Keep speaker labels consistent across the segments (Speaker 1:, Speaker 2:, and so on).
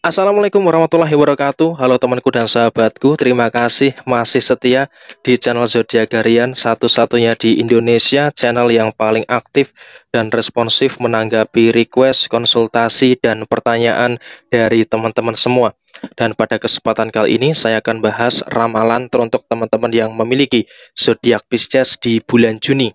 Speaker 1: Assalamualaikum warahmatullahi wabarakatuh Halo temanku dan sahabatku Terima kasih masih setia di channel Garian Satu-satunya di Indonesia Channel yang paling aktif dan responsif menanggapi request, konsultasi, dan pertanyaan dari teman-teman semua Dan pada kesempatan kali ini saya akan bahas ramalan teruntuk teman-teman yang memiliki zodiak Pisces di bulan Juni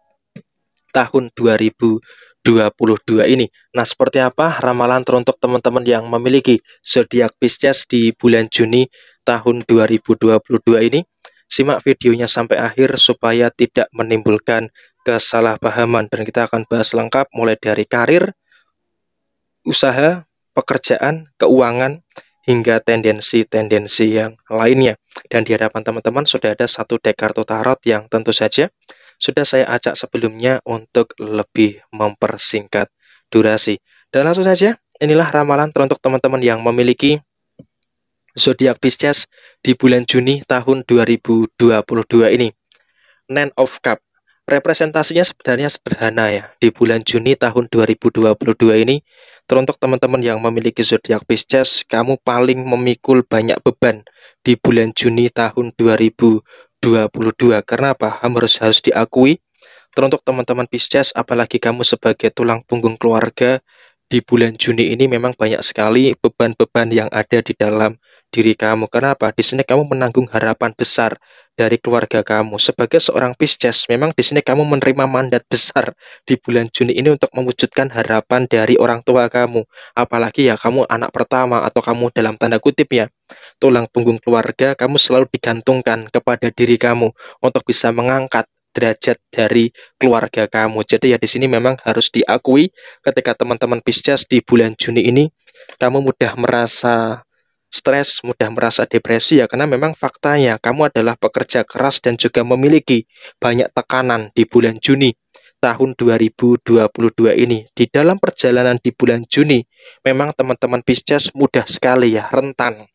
Speaker 1: tahun 2020 2022 ini. Nah, seperti apa ramalan teruntuk teman-teman yang memiliki zodiak Pisces di bulan Juni tahun 2022 ini? Simak videonya sampai akhir supaya tidak menimbulkan kesalahpahaman dan kita akan bahas lengkap mulai dari karir, usaha, pekerjaan, keuangan, hingga tendensi-tendensi yang lainnya. Dan di hadapan teman-teman sudah ada satu deck kartu tarot yang tentu saja sudah saya acak sebelumnya untuk lebih mempersingkat durasi. Dan langsung saja, inilah ramalan teruntuk teman-teman yang memiliki zodiak Pisces di bulan Juni tahun 2022 ini. Nine of Cup. Representasinya sebenarnya sederhana ya. Di bulan Juni tahun 2022 ini, teruntuk teman-teman yang memiliki zodiak Pisces, kamu paling memikul banyak beban di bulan Juni tahun 2022 2022. Karena apa? Harus harus diakui teruntuk teman-teman Pisces apalagi kamu sebagai tulang punggung keluarga di bulan Juni ini memang banyak sekali beban-beban yang ada di dalam diri kamu. Kenapa? Di sini kamu menanggung harapan besar dari keluarga kamu. Sebagai seorang Pisces, memang di sini kamu menerima mandat besar di bulan Juni ini untuk mewujudkan harapan dari orang tua kamu. Apalagi ya kamu anak pertama atau kamu dalam tanda kutip ya, tulang punggung keluarga, kamu selalu digantungkan kepada diri kamu untuk bisa mengangkat derajat dari keluarga kamu. Jadi ya di sini memang harus diakui ketika teman-teman Pisces di bulan Juni ini kamu mudah merasa stres, mudah merasa depresi ya karena memang faktanya kamu adalah pekerja keras dan juga memiliki banyak tekanan di bulan Juni tahun 2022 ini. Di dalam perjalanan di bulan Juni, memang teman-teman Pisces mudah sekali ya, rentan.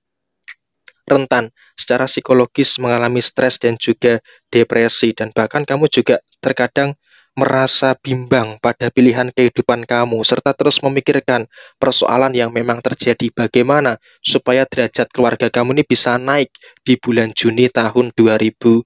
Speaker 1: Rentan secara psikologis mengalami stres dan juga depresi dan bahkan kamu juga terkadang merasa bimbang pada pilihan kehidupan kamu, serta terus memikirkan persoalan yang memang terjadi bagaimana supaya derajat keluarga kamu ini bisa naik di bulan Juni tahun 2022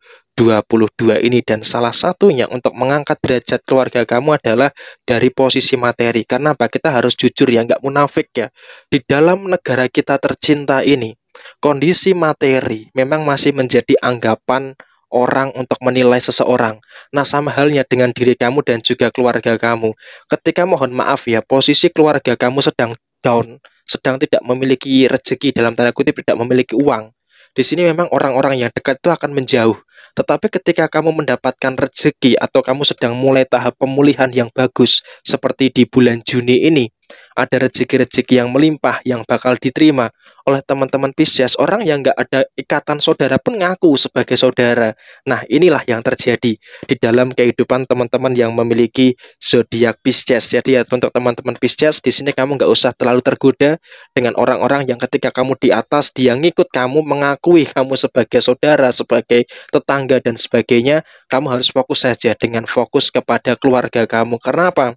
Speaker 1: ini. Dan salah satunya untuk mengangkat derajat keluarga kamu adalah dari posisi materi. Karena apa? Kita harus jujur ya, nggak munafik ya. Di dalam negara kita tercinta ini, kondisi materi memang masih menjadi anggapan orang untuk menilai seseorang. Nah, sama halnya dengan diri kamu dan juga keluarga kamu. Ketika mohon maaf ya, posisi keluarga kamu sedang down, sedang tidak memiliki rezeki dalam tanda kutip tidak memiliki uang. Di sini memang orang-orang yang dekat itu akan menjauh. Tetapi ketika kamu mendapatkan rezeki atau kamu sedang mulai tahap pemulihan yang bagus seperti di bulan Juni ini, ada rezeki-rezeki yang melimpah yang bakal diterima oleh teman-teman Pisces, orang yang nggak ada ikatan saudara pun ngaku sebagai saudara. Nah, inilah yang terjadi di dalam kehidupan teman-teman yang memiliki zodiak Pisces. Jadi ya untuk teman-teman Pisces, di sini kamu nggak usah terlalu tergoda dengan orang-orang yang ketika kamu di atas dia ngikut kamu mengakui kamu sebagai saudara, sebagai tetangga dan sebagainya. Kamu harus fokus saja dengan fokus kepada keluarga kamu. Karena apa?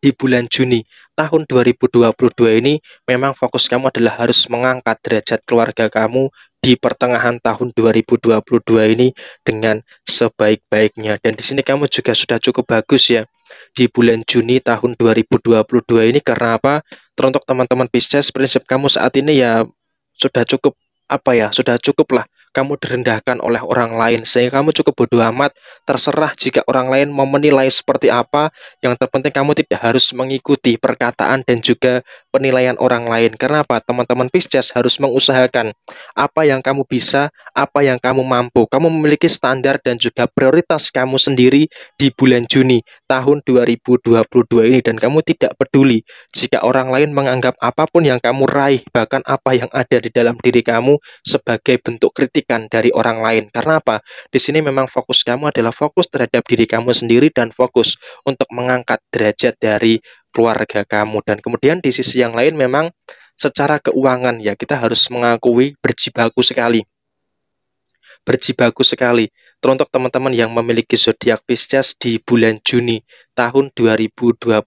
Speaker 1: di bulan Juni tahun 2022 ini memang fokus kamu adalah harus mengangkat derajat keluarga kamu di pertengahan tahun 2022 ini dengan sebaik-baiknya. Dan di sini kamu juga sudah cukup bagus ya di bulan Juni tahun 2022 ini karena apa? Teruntuk teman-teman Pisces prinsip kamu saat ini ya sudah cukup apa ya? Sudah cukup lah kamu direndahkan oleh orang lain sehingga kamu cukup bodoh amat terserah jika orang lain mau menilai seperti apa yang terpenting kamu tidak harus mengikuti perkataan dan juga penilaian orang lain karena apa teman-teman Pisces harus mengusahakan apa yang kamu bisa apa yang kamu mampu kamu memiliki standar dan juga prioritas kamu sendiri di bulan Juni tahun 2022 ini dan kamu tidak peduli jika orang lain menganggap apapun yang kamu raih bahkan apa yang ada di dalam diri kamu sebagai bentuk kritik dari orang lain. Karena apa? Di sini memang fokus kamu adalah fokus terhadap diri kamu sendiri dan fokus untuk mengangkat derajat dari keluarga kamu. Dan kemudian di sisi yang lain memang secara keuangan ya kita harus mengakui berjibaku sekali berjibaku sekali. Teruntuk teman-teman yang memiliki zodiak Pisces di bulan Juni tahun 2022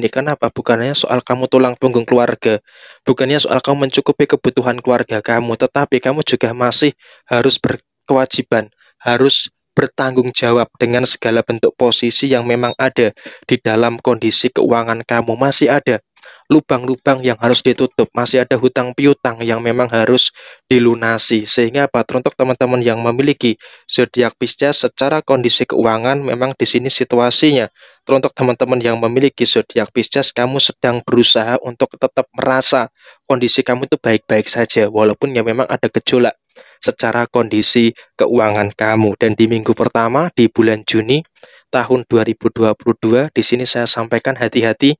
Speaker 1: ini. Kenapa? Bukannya soal kamu tulang punggung keluarga, bukannya soal kamu mencukupi kebutuhan keluarga kamu, tetapi kamu juga masih harus berkewajiban, harus bertanggung jawab dengan segala bentuk posisi yang memang ada di dalam kondisi keuangan kamu masih ada lubang-lubang yang harus ditutup, masih ada hutang piutang yang memang harus dilunasi. Sehingga apa? Untuk teman-teman yang memiliki zodiak Pisces secara kondisi keuangan memang di sini situasinya. Teruntuk teman-teman yang memiliki zodiak Pisces, kamu sedang berusaha untuk tetap merasa kondisi kamu itu baik-baik saja walaupun ya memang ada gejolak secara kondisi keuangan kamu. Dan di minggu pertama di bulan Juni tahun 2022 di sini saya sampaikan hati-hati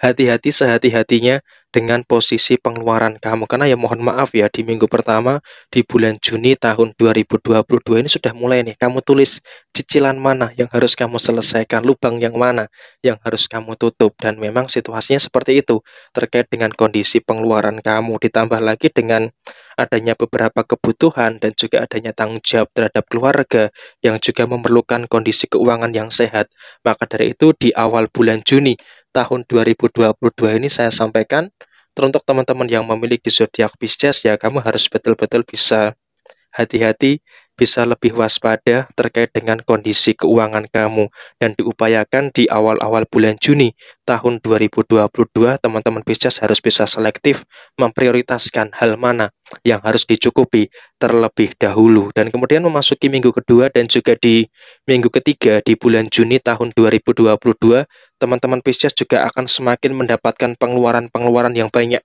Speaker 1: hati-hati sehati-hatinya dengan posisi pengeluaran kamu karena ya mohon maaf ya di minggu pertama di bulan Juni tahun 2022 ini sudah mulai nih kamu tulis cicilan mana yang harus kamu selesaikan lubang yang mana yang harus kamu tutup dan memang situasinya seperti itu terkait dengan kondisi pengeluaran kamu ditambah lagi dengan adanya beberapa kebutuhan dan juga adanya tanggung jawab terhadap keluarga yang juga memerlukan kondisi keuangan yang sehat maka dari itu di awal bulan Juni tahun 2022 ini saya sampaikan Teruntuk teman-teman yang memiliki zodiak Pisces ya kamu harus betul-betul bisa hati-hati bisa lebih waspada terkait dengan kondisi keuangan kamu dan diupayakan di awal-awal bulan Juni tahun 2022 teman-teman bisnis harus bisa selektif memprioritaskan hal mana yang harus dicukupi terlebih dahulu dan kemudian memasuki minggu kedua dan juga di minggu ketiga di bulan Juni tahun 2022 teman-teman Pisces juga akan semakin mendapatkan pengeluaran-pengeluaran yang banyak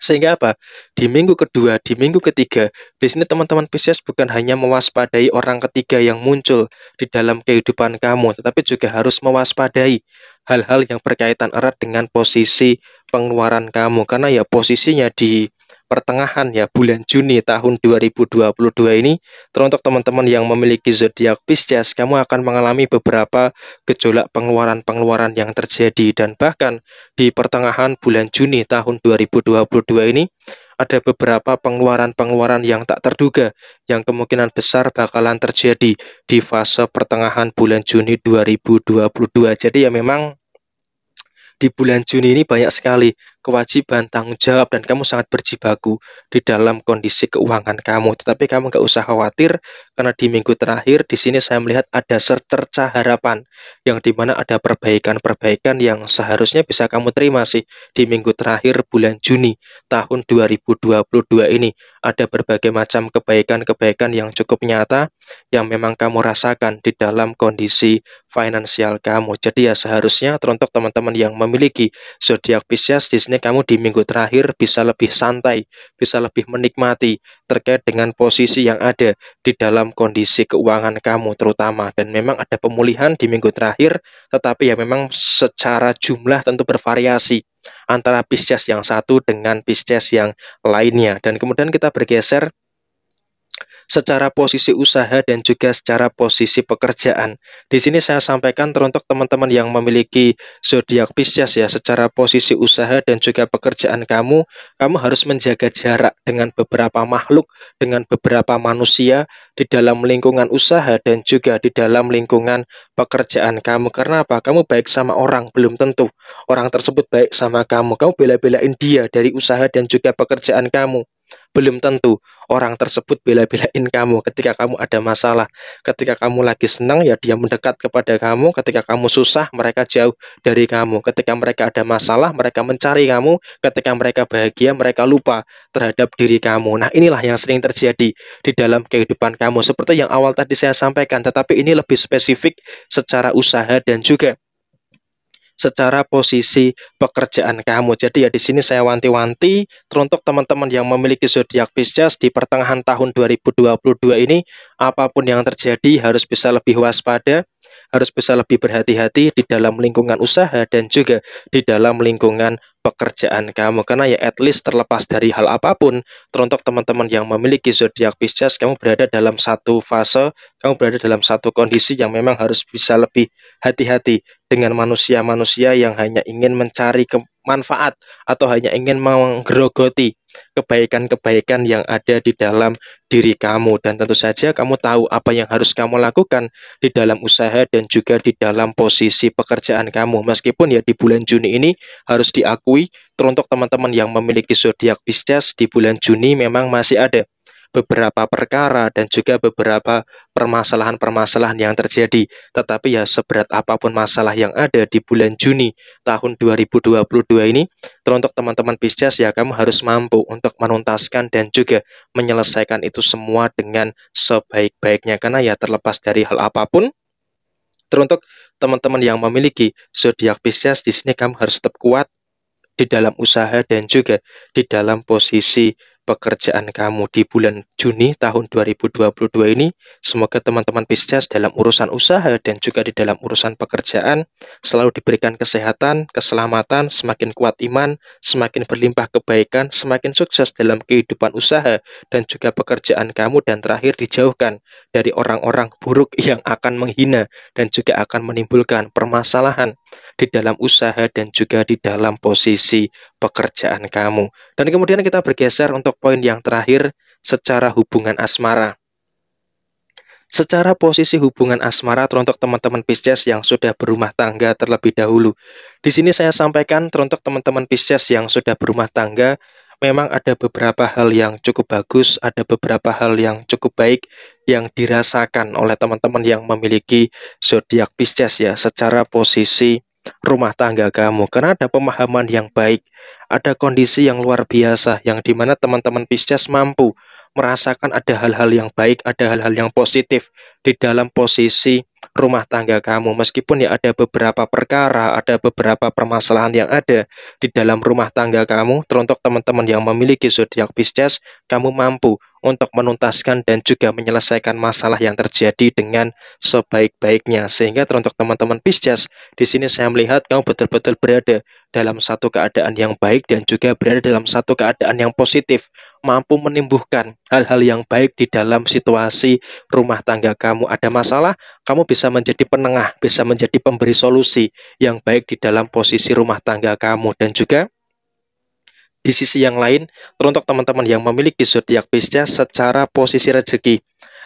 Speaker 1: sehingga apa? Di minggu kedua, di minggu ketiga, di sini teman-teman Pisces bukan hanya mewaspadai orang ketiga yang muncul di dalam kehidupan kamu, tetapi juga harus mewaspadai hal-hal yang berkaitan erat dengan posisi pengeluaran kamu. Karena ya posisinya di pertengahan ya bulan Juni tahun 2022 ini teruntuk teman-teman yang memiliki zodiak Pisces kamu akan mengalami beberapa gejolak pengeluaran-pengeluaran yang terjadi dan bahkan di pertengahan bulan Juni tahun 2022 ini ada beberapa pengeluaran-pengeluaran yang tak terduga yang kemungkinan besar bakalan terjadi di fase pertengahan bulan Juni 2022. Jadi ya memang di bulan Juni ini banyak sekali kewajiban, tanggung jawab, dan kamu sangat berjibaku di dalam kondisi keuangan kamu. Tetapi kamu nggak usah khawatir, karena di minggu terakhir di sini saya melihat ada secerca harapan, yang dimana ada perbaikan-perbaikan yang seharusnya bisa kamu terima sih di minggu terakhir bulan Juni tahun 2022 ini. Ada berbagai macam kebaikan-kebaikan yang cukup nyata, yang memang kamu rasakan di dalam kondisi finansial kamu. Jadi ya seharusnya teruntuk teman-teman yang memiliki zodiak Pisces di harusnya kamu di minggu terakhir bisa lebih santai, bisa lebih menikmati terkait dengan posisi yang ada di dalam kondisi keuangan kamu terutama. Dan memang ada pemulihan di minggu terakhir, tetapi ya memang secara jumlah tentu bervariasi antara Pisces yang satu dengan Pisces yang lainnya. Dan kemudian kita bergeser secara posisi usaha dan juga secara posisi pekerjaan. Di sini saya sampaikan teruntuk teman-teman yang memiliki zodiak Pisces ya, secara posisi usaha dan juga pekerjaan kamu, kamu harus menjaga jarak dengan beberapa makhluk, dengan beberapa manusia di dalam lingkungan usaha dan juga di dalam lingkungan pekerjaan kamu. Karena apa? Kamu baik sama orang belum tentu orang tersebut baik sama kamu. Kamu bela-belain dia dari usaha dan juga pekerjaan kamu. Belum tentu orang tersebut bela-belain kamu ketika kamu ada masalah. Ketika kamu lagi senang ya dia mendekat kepada kamu, ketika kamu susah mereka jauh dari kamu. Ketika mereka ada masalah mereka mencari kamu, ketika mereka bahagia mereka lupa terhadap diri kamu. Nah, inilah yang sering terjadi di dalam kehidupan kamu seperti yang awal tadi saya sampaikan, tetapi ini lebih spesifik secara usaha dan juga secara posisi pekerjaan kamu. Jadi ya di sini saya wanti-wanti teruntuk teman-teman yang memiliki zodiak Pisces di pertengahan tahun 2022 ini apapun yang terjadi harus bisa lebih waspada, harus bisa lebih berhati-hati di dalam lingkungan usaha dan juga di dalam lingkungan pekerjaan kamu karena ya at least terlepas dari hal apapun teruntuk teman-teman yang memiliki zodiak Pisces kamu berada dalam satu fase kamu berada dalam satu kondisi yang memang harus bisa lebih hati-hati dengan manusia-manusia yang hanya ingin mencari manfaat atau hanya ingin menggerogoti kebaikan-kebaikan yang ada di dalam diri kamu dan tentu saja kamu tahu apa yang harus kamu lakukan di dalam usaha dan juga di dalam posisi pekerjaan kamu meskipun ya di bulan Juni ini harus diakui teruntuk teman-teman yang memiliki zodiak Pisces di bulan Juni memang masih ada beberapa perkara dan juga beberapa permasalahan-permasalahan yang terjadi. Tetapi ya seberat apapun masalah yang ada di bulan Juni tahun 2022 ini, teruntuk teman-teman Pisces ya kamu harus mampu untuk menuntaskan dan juga menyelesaikan itu semua dengan sebaik-baiknya karena ya terlepas dari hal apapun teruntuk teman-teman yang memiliki zodiak Pisces di sini kamu harus tetap kuat di dalam usaha dan juga di dalam posisi pekerjaan kamu di bulan Juni tahun 2022 ini. Semoga teman-teman Pisces dalam urusan usaha dan juga di dalam urusan pekerjaan selalu diberikan kesehatan, keselamatan, semakin kuat iman, semakin berlimpah kebaikan, semakin sukses dalam kehidupan usaha dan juga pekerjaan kamu dan terakhir dijauhkan dari orang-orang buruk yang akan menghina dan juga akan menimbulkan permasalahan di dalam usaha dan juga di dalam posisi pekerjaan kamu. Dan kemudian kita bergeser untuk poin yang terakhir secara hubungan asmara. Secara posisi hubungan asmara teruntuk teman-teman Pisces yang sudah berumah tangga terlebih dahulu. Di sini saya sampaikan teruntuk teman-teman Pisces yang sudah berumah tangga memang ada beberapa hal yang cukup bagus, ada beberapa hal yang cukup baik yang dirasakan oleh teman-teman yang memiliki zodiak Pisces ya secara posisi rumah tangga kamu karena ada pemahaman yang baik, ada kondisi yang luar biasa yang dimana teman-teman Pisces mampu merasakan ada hal-hal yang baik, ada hal-hal yang positif di dalam posisi rumah tangga kamu. Meskipun ya ada beberapa perkara, ada beberapa permasalahan yang ada di dalam rumah tangga kamu, teruntuk teman-teman yang memiliki zodiak Pisces, kamu mampu untuk menuntaskan dan juga menyelesaikan masalah yang terjadi dengan sebaik-baiknya. Sehingga teruntuk teman-teman Pisces, di sini saya melihat kamu betul-betul berada dalam satu keadaan yang baik dan juga berada dalam satu keadaan yang positif, mampu menimbuhkan hal-hal yang baik di dalam situasi rumah tangga kamu. Ada masalah, kamu bisa menjadi penengah, bisa menjadi pemberi solusi yang baik di dalam posisi rumah tangga kamu dan juga di sisi yang lain, teruntuk teman-teman yang memiliki zodiak Pisces secara posisi rezeki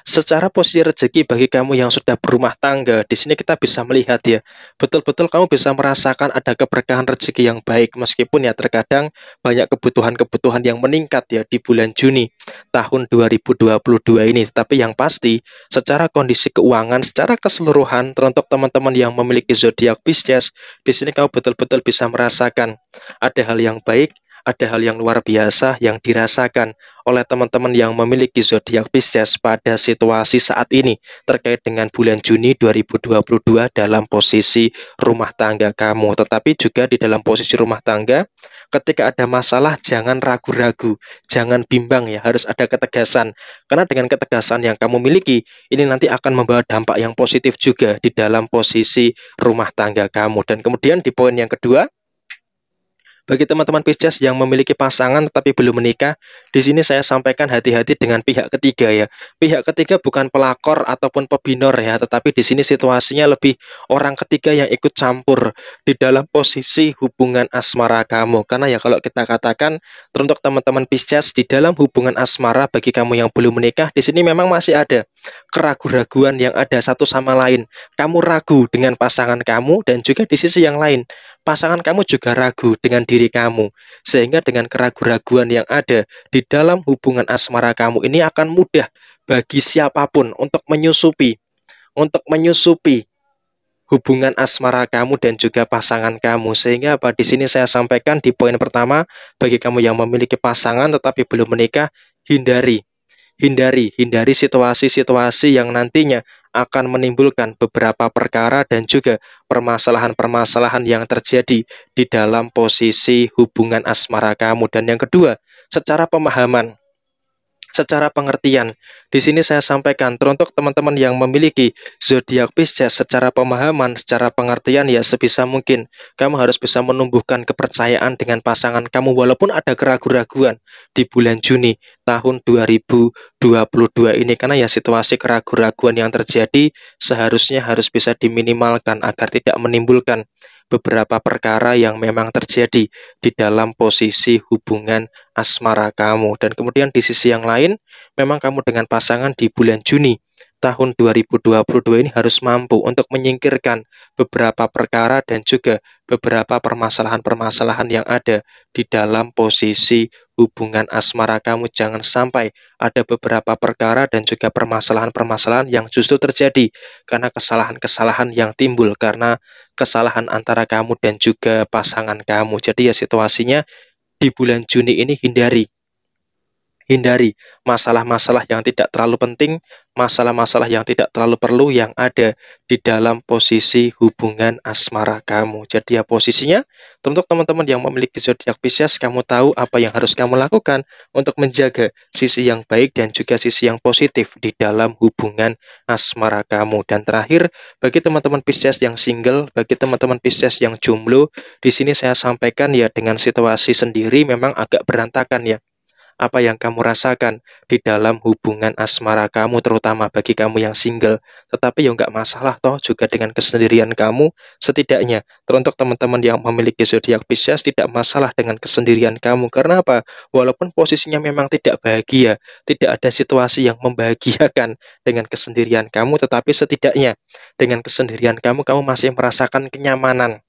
Speaker 1: Secara posisi rezeki bagi kamu yang sudah berumah tangga, di sini kita bisa melihat ya, betul-betul kamu bisa merasakan ada keberkahan rezeki yang baik meskipun ya terkadang banyak kebutuhan-kebutuhan yang meningkat ya di bulan Juni tahun 2022 ini. Tetapi yang pasti, secara kondisi keuangan secara keseluruhan teruntuk teman-teman yang memiliki zodiak Pisces, di sini kamu betul-betul bisa merasakan ada hal yang baik ada hal yang luar biasa yang dirasakan oleh teman-teman yang memiliki zodiak Pisces pada situasi saat ini terkait dengan bulan Juni 2022 dalam posisi rumah tangga kamu. Tetapi juga di dalam posisi rumah tangga, ketika ada masalah jangan ragu-ragu, jangan bimbang ya, harus ada ketegasan. Karena dengan ketegasan yang kamu miliki, ini nanti akan membawa dampak yang positif juga di dalam posisi rumah tangga kamu. Dan kemudian di poin yang kedua, bagi teman-teman Pisces yang memiliki pasangan tetapi belum menikah, di sini saya sampaikan hati-hati dengan pihak ketiga ya. Pihak ketiga bukan pelakor ataupun pebinor ya, tetapi di sini situasinya lebih orang ketiga yang ikut campur di dalam posisi hubungan asmara kamu. Karena ya kalau kita katakan teruntuk teman-teman Pisces di dalam hubungan asmara bagi kamu yang belum menikah, di sini memang masih ada keraguan-raguan yang ada satu sama lain. Kamu ragu dengan pasangan kamu dan juga di sisi yang lain, pasangan kamu juga ragu dengan diri kamu. Sehingga dengan keraguan-raguan yang ada di dalam hubungan asmara kamu ini akan mudah bagi siapapun untuk menyusupi untuk menyusupi hubungan asmara kamu dan juga pasangan kamu. Sehingga apa di sini saya sampaikan di poin pertama bagi kamu yang memiliki pasangan tetapi belum menikah, hindari hindari, hindari situasi-situasi yang nantinya akan menimbulkan beberapa perkara dan juga permasalahan-permasalahan yang terjadi di dalam posisi hubungan asmara kamu. Dan yang kedua, secara pemahaman secara pengertian. Di sini saya sampaikan teruntuk teman-teman yang memiliki zodiak Pisces secara pemahaman, secara pengertian ya sebisa mungkin kamu harus bisa menumbuhkan kepercayaan dengan pasangan kamu walaupun ada keraguan keraguan di bulan Juni tahun 2022 ini karena ya situasi keraguan keraguan yang terjadi seharusnya harus bisa diminimalkan agar tidak menimbulkan beberapa perkara yang memang terjadi di dalam posisi hubungan asmara kamu. Dan kemudian di sisi yang lain, memang kamu dengan pasangan di bulan Juni tahun 2022 ini harus mampu untuk menyingkirkan beberapa perkara dan juga beberapa permasalahan-permasalahan yang ada di dalam posisi hubungan asmara kamu. Jangan sampai ada beberapa perkara dan juga permasalahan-permasalahan yang justru terjadi karena kesalahan-kesalahan yang timbul karena kesalahan antara kamu dan juga pasangan kamu. Jadi ya situasinya di bulan Juni ini hindari hindari masalah-masalah yang tidak terlalu penting, masalah-masalah yang tidak terlalu perlu yang ada di dalam posisi hubungan asmara kamu. Jadi ya posisinya, untuk teman-teman yang memiliki zodiak Pisces, kamu tahu apa yang harus kamu lakukan untuk menjaga sisi yang baik dan juga sisi yang positif di dalam hubungan asmara kamu. Dan terakhir, bagi teman-teman Pisces yang single, bagi teman-teman Pisces yang jomblo, di sini saya sampaikan ya dengan situasi sendiri memang agak berantakan ya apa yang kamu rasakan di dalam hubungan asmara kamu terutama bagi kamu yang single tetapi ya nggak masalah toh juga dengan kesendirian kamu setidaknya teruntuk teman-teman yang memiliki zodiak Pisces tidak masalah dengan kesendirian kamu karena apa walaupun posisinya memang tidak bahagia tidak ada situasi yang membahagiakan dengan kesendirian kamu tetapi setidaknya dengan kesendirian kamu kamu masih merasakan kenyamanan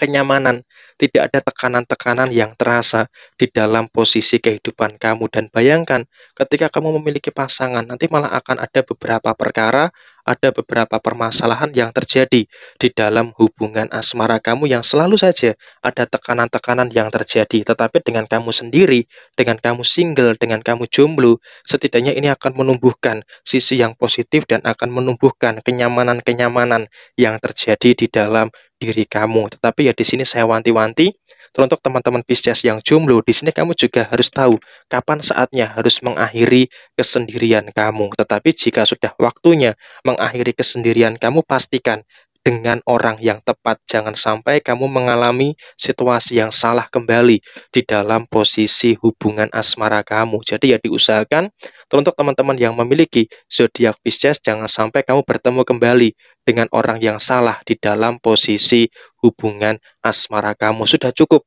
Speaker 1: kenyamanan, tidak ada tekanan-tekanan yang terasa di dalam posisi kehidupan kamu. Dan bayangkan, ketika kamu memiliki pasangan, nanti malah akan ada beberapa perkara ada beberapa permasalahan yang terjadi di dalam hubungan asmara kamu yang selalu saja ada tekanan-tekanan yang terjadi. Tetapi dengan kamu sendiri, dengan kamu single, dengan kamu jomblo, setidaknya ini akan menumbuhkan sisi yang positif dan akan menumbuhkan kenyamanan-kenyamanan yang terjadi di dalam diri kamu. Tetapi ya di sini saya wanti-wanti untuk teman-teman Pisces yang jomblo, di sini kamu juga harus tahu kapan saatnya harus mengakhiri kesendirian kamu. Tetapi jika sudah waktunya mengakhiri kesendirian kamu, pastikan dengan orang yang tepat. Jangan sampai kamu mengalami situasi yang salah kembali di dalam posisi hubungan asmara kamu. Jadi ya diusahakan untuk teman-teman yang memiliki zodiak Pisces jangan sampai kamu bertemu kembali dengan orang yang salah di dalam posisi hubungan asmara kamu. Sudah cukup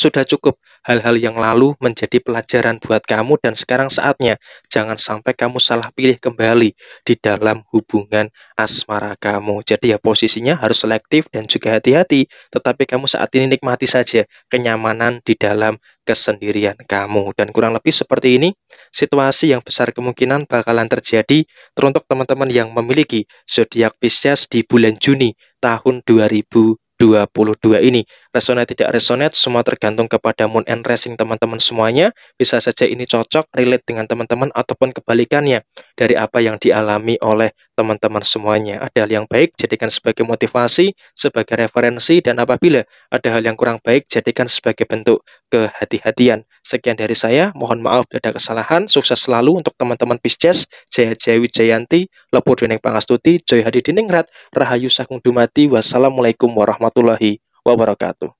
Speaker 1: sudah cukup, hal-hal yang lalu menjadi pelajaran buat kamu dan sekarang saatnya jangan sampai kamu salah pilih kembali di dalam hubungan asmara kamu. Jadi ya posisinya harus selektif dan juga hati-hati, tetapi kamu saat ini nikmati saja kenyamanan di dalam kesendirian kamu. Dan kurang lebih seperti ini, situasi yang besar kemungkinan bakalan terjadi teruntuk teman-teman yang memiliki zodiak Pisces di bulan Juni tahun 2000 22 ini. Resonate tidak resonate semua tergantung kepada moon and rising teman-teman semuanya. Bisa saja ini cocok relate dengan teman-teman ataupun kebalikannya dari apa yang dialami oleh teman-teman semuanya. Ada hal yang baik jadikan sebagai motivasi, sebagai referensi dan apabila ada hal yang kurang baik jadikan sebagai bentuk kehati-hatian. Sekian dari saya, mohon maaf bila ada kesalahan. Sukses selalu untuk teman-teman Pisces, Jaya Jaya Wijayanti, Lepur Dining Pangastuti, Joy Hadi Diningrat, Rahayu Sagung Dumati, Wassalamualaikum warahmatullahi wabarakatuh.